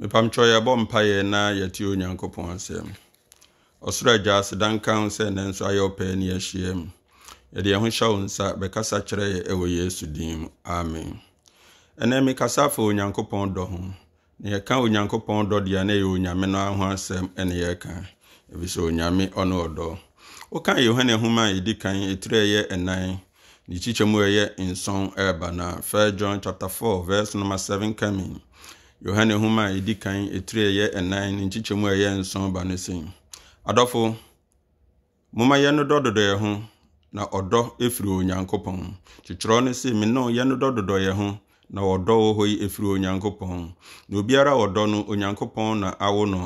mepamtwerɛ yɛbɔ mpayɛ na yɛte onyankopɔn asɛm ɔsoro agya sɛ ne nso ayɛ ɔpɛɛ ne mu yɛde ho hyɛ wo nsa bɛkasa kyerɛ yɛ ɛwɔ yesu din mu amen ɛnɛ mekasa afa onyankopɔn dɔ ho na yɛka onyankopɔn dɔ deɛ na ɛyɛ onyame no ho asɛm ɛne yɛka ɛfiri onyame ɔne ɔdɔ woka yohane homa a ɛdi kan ɛtiri ɛyɛ ɛnan ne kyikyɛmu ɛyɛ nson ɛɛba no a 1 john chapter 4 verse number 7 coming yohane homa a ɛdi kan ɛtiri ɛyɛ ɛnan ne nkyekyɛmu a ɛyɛ nson ba no sɛn adɔfo moma yɛn dodɔeɛ ho na ɔdɔ ɛfiri onyankopɔn kyekyerɛw no sɛ me nɔ yɛn no dɔ dodɔeɛ ho na ɔdɔ wɔ hɔ yi ɛfiri onyankopɔn na obiara ɔdɔ no onyankopɔn na awo no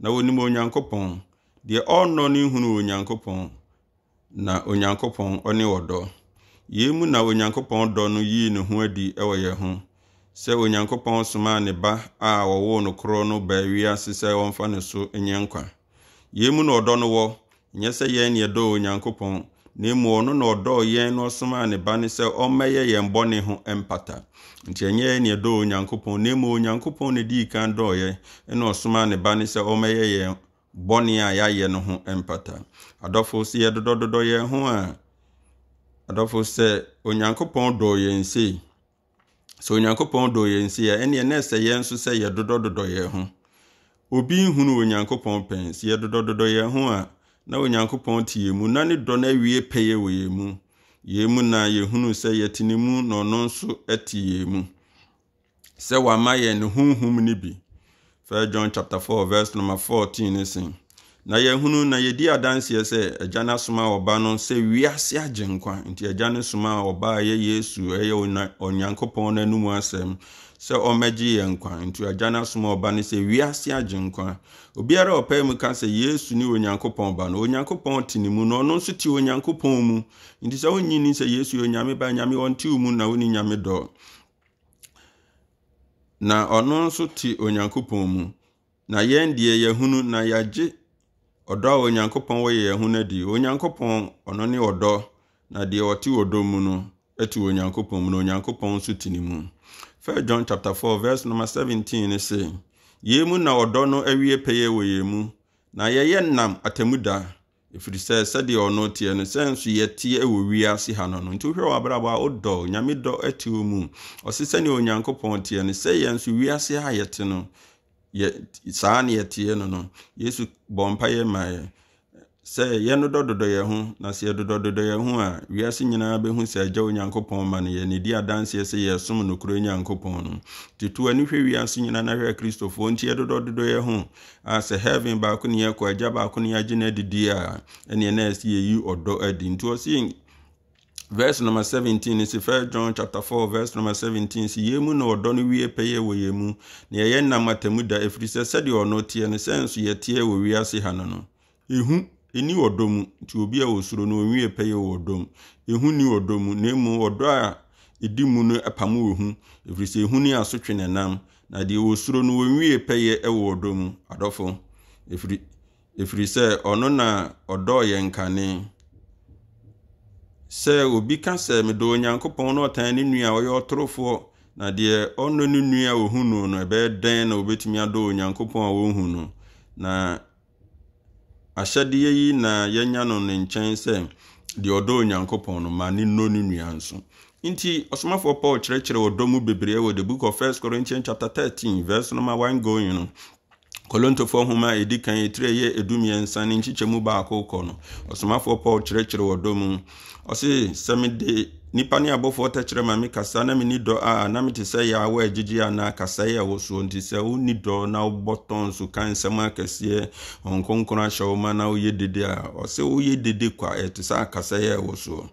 na wɔnim onyankopɔn deɛ ɔnnɔ no nhunu onyankopɔn na onyankopɔn ɔne ɔdɔ yei mu na onyankopɔn dɔ no yii ne ho adi ɛwɔ yɛn ho sɛ onyankopɔn somaa ne ba a wɔwoo no korɔ no baa wiase sɛ wɔmfa ne so nyɛ nkwa yei mu na ɔdɔ no wɔ nyɛ sɛ yɛn ne ɛdɔɔ onyankopɔn na mmom ɔno na ɔdɔɔ yɛn na ɔsomaa ne ba ne sɛ ɔmmɛyɛ yɛn bɔne ho mpata nti ɛnyɛ yɛn ne ɛdɔɔ onyankopɔn na mmom onyankopɔn na dii kan dɔɔyɛ na ɔsomaa ne ba ne sɛ ɔmmɛyɛ yɛn bɔne a yɛayɛ no ho mpata adɔfo sɛ yɛdodɔdodɔ yɛn ho a adɔfo sɛ onyankopɔn dɔɔ yɛn sei sɛ onyankopɔn dɔ yɛn si a ɛneɛ na ɛsɛ yɛn nso sɛ yɛdodɔdodɔ yɛn ho obi nhunu onyankopɔn pɛn sɛ yɛdodɔdodɔ yɛn ho a na onyankopɔn te yɛn mu na ne dɔ no awie pɛyɛ wɔ yɛn mu yɛn mu na yɛhunu sɛ yɛte ne mu na ɔno nso te yɛn mu sɛ wama yɛn ne honhom no bi 1 john chapter 4 verse number 14 ne sen na yɛhunu na yɛdi adanseɛ sɛ agya no asoma ɔba no sɛ wiase agye nkwa nti agya no soma ɔba a ɛyɛ yesu ɛyɛ onyankopɔn no anom asɛm sɛ ɔmmɛgye yɛ nkwa nti agya no asoma ɔba no sɛ wiase agye nkwa obiara a ɔpae mu ka sɛ yesu ne onyankopɔn ba no onyankopɔn te ne mu na ɔno nso te onyankopɔn mu nti sɛ wonyini sɛ yesu yɛ onyame ba nyame ɔnte wo mu na woni nyame dɔ na ɔno nso te onyankopɔn mu na yɛn deɛ yɛhunu na yɛagye ɔdɔ a onyankopɔn wɔyɛ yɛn ho no adi onyankopɔn ɔno ne ɔdɔ na deɛ ɔte ɔdɔ mu no ɛte onyankopɔn mu na onyankopɔn nso te ne mu John chapter four verse number seventeen ne na ɔdɔ no awie pɛyɛ wɔ na yɛyɛ nam atamuda ɛfiri sɛ sɛdeɛ ɔno teɛ no sɛ nso ha no no nti a wodɔ nyame dɔ wɔ mu ɔse onyankopɔn teɛ no sɛ ha yɛte no yɛ saa ne yɛteɛ no no yesu bɔ mpa yɛ ma yɛ sɛ yɛnodɔ dodɔ yɛn ho na sɛ yɛdodɔ dodɔ yɛn ho a wiase nyinaa bɛhu sɛ agya onyankopɔn ma no yɛne di adanseɛ sɛ yɛsom nokuro onyankopɔn no nti to ani hwɛ wiase nyinaa na hwɛ kristofoɔ nti yɛdodɔ dodɔ yɛn ho a sɛ heaven baako ne yɛkɔ agya baako ne yɛagye no adidi a ɛneɛ na ɛsɛ yɛyi ɔdɔ adi nti ɔse verse number seventeen si first john chapter four verse number seventeen si yɛn mu na ɔdɔ no wie pɛyɛ wɔ yɛn mu na yɛyɛ nam atamu da efiri sɛ sɛdeɛ ɔno teɛ no sɛ nso yɛteɛ wɔ wiase ha no no ehu eni ɔdɔ mu nti obi a osoro no onwie pɛyɛ wɔ ɔdɔ mu ehu ni ɔdɔ mu na emu ɔdɔ a edi mu no apam wɔ hu efiri sɛ ehu ni asotwe na nam na deɛ osoro no onwie pɛyɛ ɛwɔ ɔdɔ mu adɔfo efiri efiri sɛ ɔno na ɔdɔ yɛn kane sɛ obi ka sɛ mede onyankopɔn na ɔtan ne nua a ɔyɛ ɔtorofoɔ na deɛ ɔno ne nua a ɔhu no no ɛbɛyɛ dɛn na obɛtumi adɔ onyankopɔn a wɔhu no na ahyɛdeɛ yi na yɛnya no ne nkyɛn sɛ deɛ ɔdɔ onyankopɔn no ma ne nɔ ne nua nso nti ɔsomafoɔ paul kyerɛkyerɛ ɔdɔ mu bebree wɔ the book of first corinthians chapter 13 verse number 1 going no kolontofoɔ nhoma a ɛdi kan ɛtire yɛ edumiɛnsa ne nkyekyɛmu baako kɔ no ɔsomafoɔ paul kyerɛkyerɛ wɔ dɔ mu ɔse sɛ mede nipa ne abɔfoɔ tɛkyerɛ ma me kasa na meni dɔ a na mete sɛ yɛ awɔ agyegye anaa kasaeɛ ɛwɔ soɔ nti sɛ wonni dɔ na wobɔ tɔn so ka nsɛm akɛseɛ ɔnkronkron ahyɛ wo ma na woyɛ dede a ɔsɛ woyɛ dede kwa ɛte sɛ akasaeɛ ɛwɔ soɔ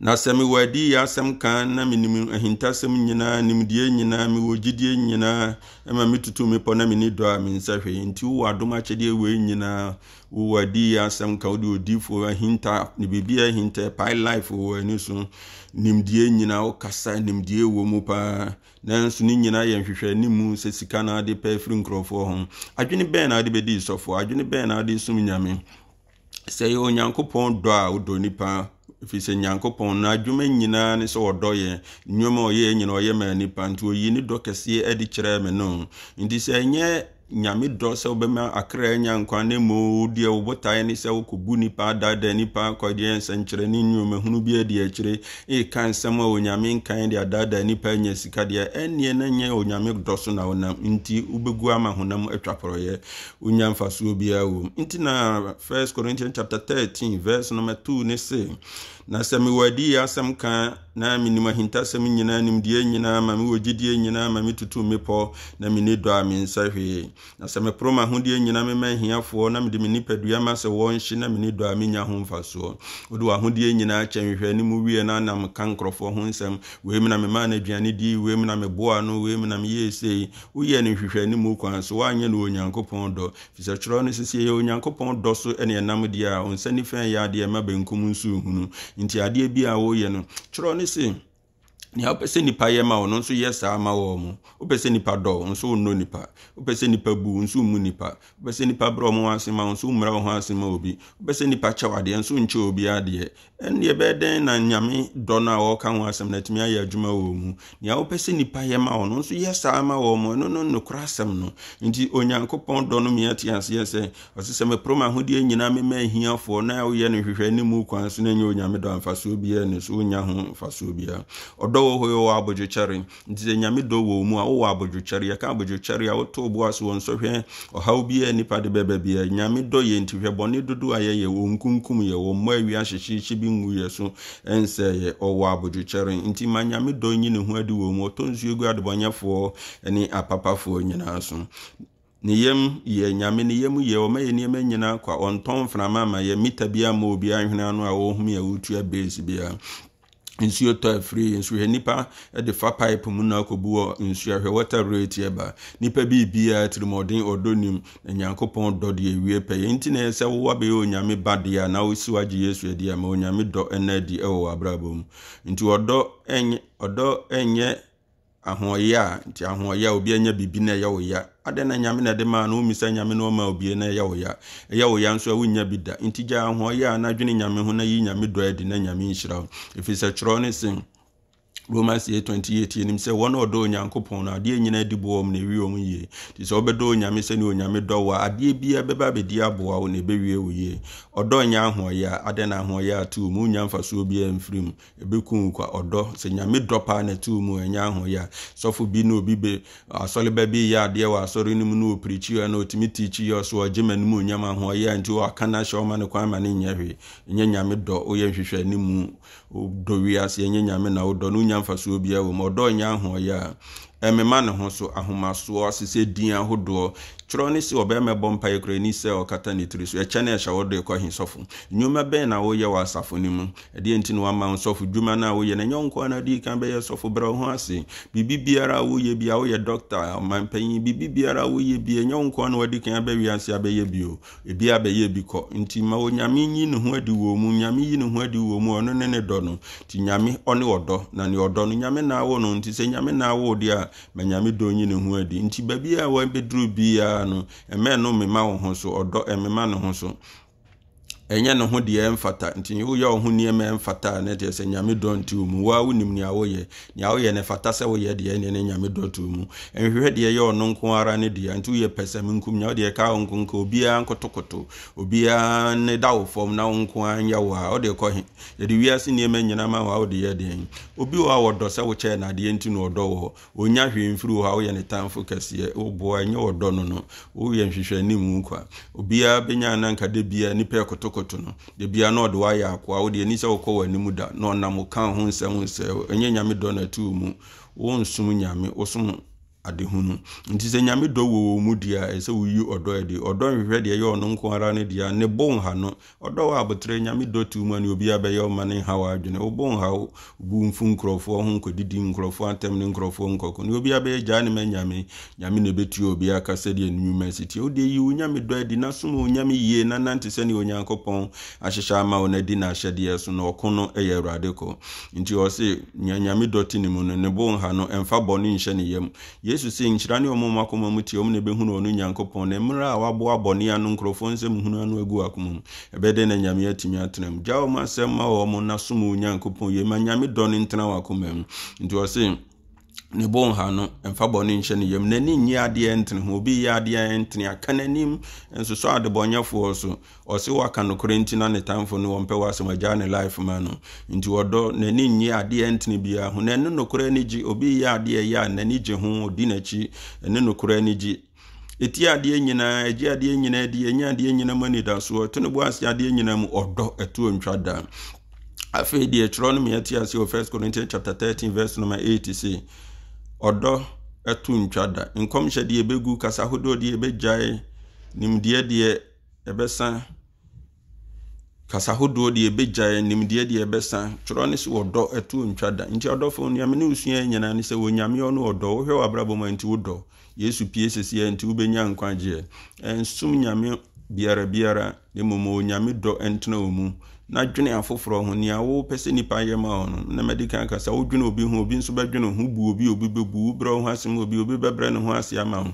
na sɛ mewɔ adi yɛ asɛm kan na menim ahintasɛm nyinaa nimdeɛ nyinaa mewɔ gyidie nyinaa ma metutu mepɔ na meni dɔ a mensa hwee nti wowɔ adom akyɛdeɛ wei nyinaa wowɔ adi yɛ asɛm ka wode odiifoɔ ahinta ne biribia ahinta pae life wɔ ani so nimdeɛ nyinaa wokasa nimdeɛ wɔ mu paa nanso ne nyinaa yɛ nhwehwɛ ne mu sɛ sika na ade pɛ firi nkurɔfoɔ ho adwene bɛn na ade bɛdi sɔfoɔ adwene bɛn na ade som nyame sɛ yɛ onyankopɔn dɔ a wodɔ nipa ɛfiri sɛ nyankopɔn na adwuma nyinaa ne sɛ ɔdɔ yɛ nneɔma ɔyɛɛ nyina ɔyɛ ma nipa nti ɔyi ne dɔ kɛseɛ adi kyerɛɛ me no nti sɛ ɛnyɛ nyame dɔ sɛ wobɛma akra anya nkwa ne ma wodeɛ wo botaeɛ ne sɛ wokɔbu nipa adaadaa nipa akɔdeɛ nsɛnkyerɛne nnwuma hunu bi adi akyire ɛka nsɛm a onyame nkan de adaadaa nipa anya sika deɛ ɛnneɛ na nyɛ onyame dɔ so na wonam nti wobɛgu ama honam atwaporɔyɛ wonya mfasoɔ biara wɔ nti na 1 corinthians chapter 13 verse number 2 ne se na sɛ mewɔ adi yɛ asɛm ka na menim ahintasɛm nyinaa nimdeɛ nyinaa ma mewɔ gyidie nyinaa ma metutu mmepɔ na menne dɔ a mensa hwee na sɛ meporo m'ahodeɛ nyina me ma ahiafoɔ na mede me nipadua ma sɛ wɔnhye na me ne dɔ a menya ho mfasoɔ wode w'ahodeɛ nyinaa kyɛ nhwehwɛ ne mu wie na nam ka nkurɔfoɔ ho nsɛm wei mu na memaa no aduane dii wei mu na meboa no wei mu na meyɛɛ sei woyɛ no nhwehwɛ ne mu kwan so woanyɛ no onyankopɔn dɔ firi sɛ twerɛ no sesie yɛ onyankopɔn dɔ so ne ɛnam deɛ a ɔnsa nifa yɛ adeɛ ma benkum nso hunu nti adeɛ bi a woyɛ no twerɛ no se nea wopɛ sɛ nipa yɛ ma wo no nso yɛ saa ma wɔ mu wopɛ sɛ nipa dɔ wo nso wonnɔ nipa wopɛ sɛ nipa bu wo nso mu nipa wopɛ sɛ nipa brɛ ɔmo ase ma wo nso mmra wo ho ase ma obi wopɛ sɛ nipa kyɛw adeɛ nso nkyɛ obi adeɛ ɛnneɛ bɛyɛ na nyame dɔ no a wɔka ho asɛm na atumi ayɛ adwuma wɔ mu nea wopɛ sɛ nipa yɛ ma wo no nso yɛ saa ma wɔ mu ɛno no nokora asɛm no nti onyankopɔn dɔ no mea te aseɛ sɛ ɔse sɛ meporo ma ahodeɛ nyinaa mema ahiafoɔ na woyɛ no hwehwɛ ne mu kwan so na ɛnyɛ onyame dɔ amfasoɔ biara ne so wonya ho mfasoɔ biara do ho ya bojo chari nti nyame do mu a ya ka bojo a wo to bo aso won so hwe o ha obi e nipa de bebe bia nyame do ye nti hwe bone dodo aye ye wo nkunkum ye wo mo awi ahyehyehye bi nwu ye so ense ye o nti ma nyame do nyi ne ho adi mu ne so ne yam yɛ nyame ne yam yɛ ɔma yɛ nneɛma nyinaa kwa ɔntɔn mframa a wɔhome a wotua nsuo tɔ afiri nsuhwɛ nipa de fa pipe mu na akɔbu wɔ nsuahwɛ water rate ɛba nipa bi biara tirimɔden ɔdɔ nim nyankopɔn dɔ deɛ ewie pɛ yɛn ti na yɛ sɛ wowa bɛyɛ onyame ba deɛ na wosi wagye yesu adi ama onyame dɔ ɛna adi ɛwɔ wɔ abrabɔ mu nti ɔdɔ ɛnyɛ ɔdɔ ɛnyɛ ahoɔyɛ a nti ahoɔyɛ a obi anya biribi na ɛyɛ wo ya adɛn na nyame na ɛde maa no womisa nyame na ɔma obie na ɛyɛ wo ya ɛyɛ wo nso a wonnya bi da nti gya ahoɔyɛ a na adwene nyame ho na yi nyame dɔ adi na nyame nhyira wo ɛfiri ne sen romans 8:28 yɛnim sɛ wɔn a ɔdɔ onyankopɔn no adeɛ nyinaa di bɔ wɔn na ewie wɔn yie te sɛ ɔbɛdɔ onyame sɛ ne onyame dɔ wɔ adeɛ biara bɛba abɛdi aboa wo na ebɛwie wo yie ɔdɔ nyɛ ahoɔyɛ a adɛ na ahoɔyɛ a tu mu nya mfasoɔ biara mfiri mu ebɛkum kwa ɔdɔ sɛ nyame dɔ paa na tu mu ɛnyɛ ahoɔyɛ a sɔfo bi na obi be asɔre ba bi yɛ adeɛ wɔ asɔre no mu na opirikyi yɛ na otumi tiikyi yɛ so ɔgye ma no mu onyam ahoɔyɛ a nti wɔaka na ahyɛ ɔma ne kwan ma ne nyɛ hwee nyɛ nyame dɔ woyɛ nhwehwɛ ne mu dɔ wiase ɛnyɛ nyame na wodɔ no nyam mfasuo biara wɔ mu ɔdɔ nyɛ ahoɔyɛ a ɛmema ne ho so ahomasoɔ sesɛ din ahodoɔ twerɛ ne sɛ ɔbɛma bɔ mpa yɛ kurani sɛ ɔkata ne tiri so ɛkyɛ ne ɛhyɛ wo de kɔ he sɔfo nnwuma bɛn na woyɛ wɔ asafo no mu ɛdeɛ nti na wama sɔfo dwuma no a woyɛ no ɛnyɛ nkoa no adii kan bɛyɛ sɔfo brɛ ho ase biribi biara a woyɛ bia woyɛ dɔkta ɔmampanyin biribi biara a woyɛ bia ɛnyɛ nkoa no wadi kan bɛwie ase abɛyɛ bio ebi abɛyɛ bi kɔ nti ma wo nyame yi ne ho adi wɔ mu nyame yi ne ho adi wɔ mu ɔno ne ne dɔ no nti nyame ɔne ɔdɔ na ne ɔdɔ no nyame na awo no nti sɛ nyame na awo deɛ a a ma nyame dɔ nyi ne ho adi nti baabi a wɔbɛduru biara no ɛmɛ no mema wo ho so ɔdɔ ɛmema ne ho so ɛnyɛ ne ho deɛ ɛmfata nti woyɛ wo ho nneɛma ɛmfata a ne deɛ sɛ nyame dɔ nti wo mu woa wonim nea woyɛ nea woyɛ ne fata sɛ woyɛ deɛ ɛneɛ ne nyame dɔ to mu ɛnhwehwɛ deɛ yɛ ɔno nko ara ne deɛ nti woyɛ pɛ sɛ menkum nya wodeɛ ka wo nkonka obiara nkotokoto obiara ne da wo fam na wo nko ara nyɛ wo a wode kɔ he yɛde wiase nneɛma nyina ma wo a wode yɛ deɛn obi wɔ a wɔdɔ sɛ wokyɛɛ nadeɛ nti na ɔdɔ wɔ ɔnya hwee mfiri wo ha woyɛ ne tamfo kɛseɛ woboa ɛnyɛ ɔdɔ no no woyɛ nhwehwɛ anim wo kwa obiara bɛnya anankade biara nnipa ɛkotok akoto no debia na ɔde wayɛ akoa wo deɛ sɛ wokɔ wɔ anim da na ɔnam wo ka ho nsɛm nsɛ ɛnyɛ nyame dɔ na atu mu wonsom nyame wosom adehunu nti sɛ nyame dɔ wɔ wɔ mu deɛ a ɛsɛ woyi ɔdɔ ɛde ɔdɔ nhwehwɛ deɛ ɛyɛ ɔno nko ara ne deɛ ne bo nha no ɔdɔ wɔ abotire nyame dɔ tu mu a ne obi abɛyɛ ɔma ne ha wɔ adwene wo bo nha wo bu mfu nkurɔfoɔ ho nkɔdidi nkurɔfoɔ atam ne nkurɔfoɔ nkɔkɔ ne obi abɛyɛ gyaa ne ma nyame nyame na ɛbɛtua obi aka sɛdeɛ ne nwuma si tie wodeɛ yi wo nyame dɔ adi na som onyame yie na nante sɛne onyankopɔn ahyehyɛ ama wo na di n'ahyɛdeɛ so na ɔko no ɛyɛ awurade kɔ nti ɔse nyame dɔ te ne mu no ne bo nha no ɛmfa bɔne nhyɛ ne yam yes yesu sɛ nkyira ne ɔmo mu akoma mu tie ɔmo na ebɛhunu ɔno nyankopɔn na mmerɛ a waboa bɔne ano nkurɔfoɔ nsɛm hunu ano agu akoma mu ɛbɛdɛ na nyame atumi atena mu gya ɔmo asɛm ma ɔmo na som onyankopɔn yie ma nyame dɔ no ntena wɔ akoma mu nti ɔse ne bɔnha no mfa bɔne nhyɛ ne yam n'ani nye adeɛ ntene ho obi yɛ adeɛ ntene aka n'anim nso adebɔnyɛfoɔ so ɔse waka nokorɛ nti na ne tamfo no wɔmpɛ w'asɛm agyaa ne life ma no nti wɔdɔ n'ani nye adeɛ ntene biara ho n'ani nokorɛ ani gye obi yɛ adeɛ yɛ a n'ani gye ho odi n'akyi ɛne nokorɛ ani gye ɛti adeɛ nyinaa agye adeɛ nyinaa di ɛnyɛ adeɛ nyinaa mu anidasoɔ to ne bo ase adeɛ nyinaa mu ɔdɔ ɛtuo ntwa daa afei deɛ twerɛ no meɛte ase wɔ 1 corinthians chapter 13 verse number 8 ɔdɔ ɛto ntwa da nkɔmhyɛ deɛ ɛbɛgu kasa ahodoɔ deɛ ɛbɛgyae nimdeɛ deɛ ɛbɛsa kasa ahodoɔ deɛ ɛbɛgyae nimdeɛ deɛ ɛbɛsa twerɛ ne sɛ ɔdɔ ɛto ntwa da nti ɔdɔfo nneɛma ne osua nyinaa ne sɛ wɔ nyame ɔno ɔdɔ wohwɛ wɔ abrabɔ mu a nti wodɔ yesu pie sɛsiɛ nti wobɛnya nkwagyeɛ ɛnsom nyame biara biara ne mmom wɔ nyame dɔ ɛntena wɔ mu na dwene afoforɔ ho nea wopɛ sɛ nipa yɛ ma wo no na mɛde ka kasa wodwene obi ho obi nso bɛdwene ho bu obi obi bɛbu wo brɛ wo ho asɛm obi obi bɛbrɛ ne ho ase ama wo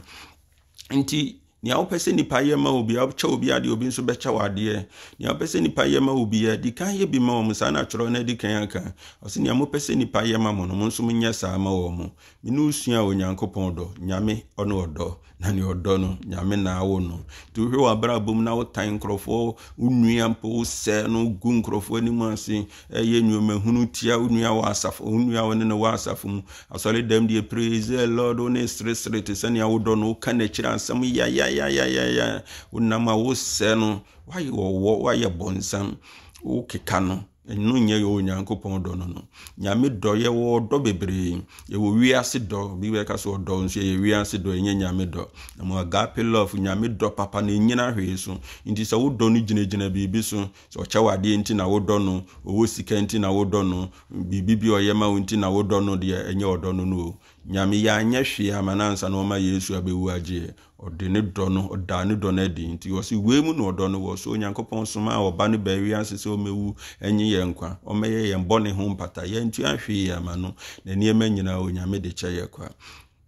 nti nea wopɛ sɛ nipa yɛ ma obi a wokyɛ obi adeɛ obi nso bɛkyɛ wo adeɛ nea wopɛ sɛ nipa yɛ ma obi a di kan yɛ bi ma wɔn saa na atwerɛ na di kan aka ɔsɛ nea mopɛ sɛ nipa yɛ ma mo no mo nso mo nyɛ saa ma wɔn mo me osua onyankopɔn dɔ nyame ɔne ɔdɔ na ne ɔdɔ no nyame na awo no nti wohwɛ wɔ abrabɔ mu na wotan nkurɔfoɔ wo nua mpo wo sɛ no gu nkurɔfoɔ anim ase ɛyɛ nneɛma hunu tia wo nua wɔ asafo wo nua wɔ ne no wɔ asafo mu asɔre dɛm deɛ praise the lord wo ne seresere te sɛnea wodɔ no woka n'akyiri asɛm yayaya yayayaya wonam a wosɛe no woayɛ ɔwɔ woayɛ bɔnsam wokeka no ɛno nyɛ yɛ onyankopɔn dɔ no no nyame dɔ yɛwɔ dɔ bebree yɛwɔ wiase dɔ biblia ka sɛ ɔdɔ nso yɛyɛ wiase dɔ ɛnyɛ nyame dɔ na mo agape love nyame dɔ papa na ɛnyina hwee so nti sɛ wodɔ no gyinagyina biribi so sɛ ɔkyɛ wadeɛ nti na wodɔ no ɔwɔ sika nti na wodɔ no biribi bi ɔyɛ ma wo nti na wodɔ no deɛ ɛnyɛ ɔdɔ no no o nyame yɛanyɛ hwee ama no ansa na ɔma yesu abɛwu agyeɛ ɔde ne dɔ no ne dɔ no adi nti wei mu na ɔdɔ no wɔ so onyankopɔn soma a ɔba no baawi ase sɛ ɔmɛwu anyi yɛn nkwa ɔmɛyɛ yɛn bɔne ho mpata yɛntua hwee ama no na nneɛma nyinaa onyame de kyɛ yɛ kwa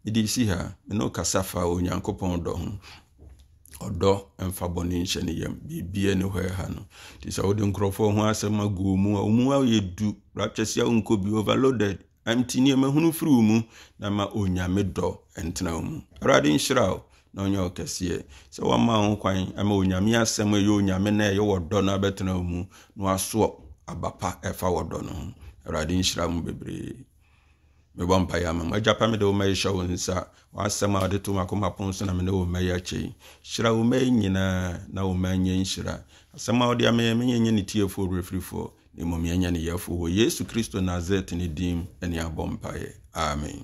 mede ha fa onyankopɔn dɔ ho ɔdɔ mfa bɔne nhyɛ biribia ne hɔ no nti sɛ wode nkurɔfoɔ ho ɛnti nneɛma hunu firi wo mu na ma onyame dɔ ntena wo mu awurade nhyira wo na ɔnyɛ wo kɛseɛ sɛ woama wo kwan ama onyame asɛm ɛyɛ onyame na ɛyɛ wɔ dɔ no abɛtena wo mu na wasoɔ aba pa ɛfa wɔ dɔ no ho awurade nhyira mu bebree mebɔ mpaeɛ ama m agyapa mede wo ma yɛhyɛ wo nsa w'asɛm a wode to m akomapon so na mene wo ma yi hyira wo ma nyinaa na wo ma nyɛ nhyira asɛm a wode ama yɛ menyɛnyɛ ne tiefoɔ werɛfirifoɔ ne mmom ni ne yɛfo wɔ yesu kristo nazareth ne dim ne abɔ mpaeɛ amen